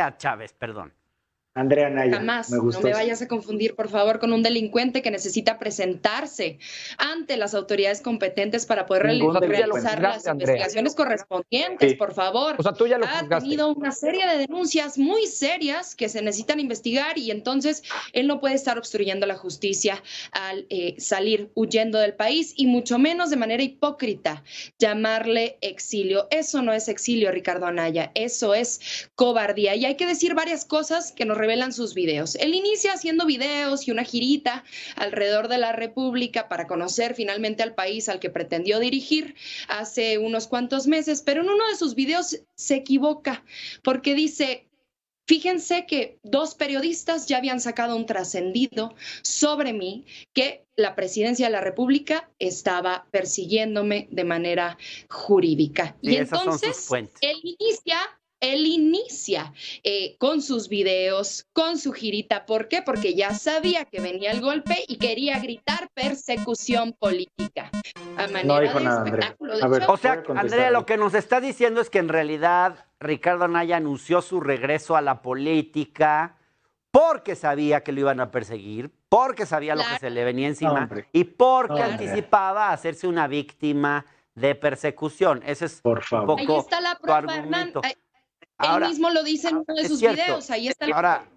a Chávez, perdón. Andrea Anaya, Jamás, me no me vayas a confundir, por favor, con un delincuente que necesita presentarse ante las autoridades competentes para poder realizar las investigaciones correspondientes, por favor. O sea, tú ya lo Ha tenido una serie de denuncias muy serias que se necesitan investigar y entonces él no puede estar obstruyendo la justicia al eh, salir huyendo del país y mucho menos de manera hipócrita llamarle exilio. Eso no es exilio, Ricardo Anaya, eso es cobardía. Y hay que decir varias cosas que nos revelan sus videos. Él inicia haciendo videos y una girita alrededor de la República para conocer finalmente al país al que pretendió dirigir hace unos cuantos meses, pero en uno de sus videos se equivoca porque dice, Fíjense que dos periodistas ya habían sacado un trascendido sobre mí que la presidencia de la República estaba persiguiéndome de manera jurídica. Y, entonces él inicia él inicia eh, con sus videos, con su girita. ¿Por qué? Porque ya sabía que venía el golpe y quería gritar persecución política. A manera de espectáculo O sea, Andrea, lo que nos está diciendo es que en realidad Ricardo Anaya anunció su regreso a la política porque sabía que lo iban a perseguir, porque sabía lo que se le venía encima y porque anticipaba hacerse una víctima de persecución. Ese es Por favor. poco Ahí está la él mismo lo dice en uno de sus videos, ahí está. El...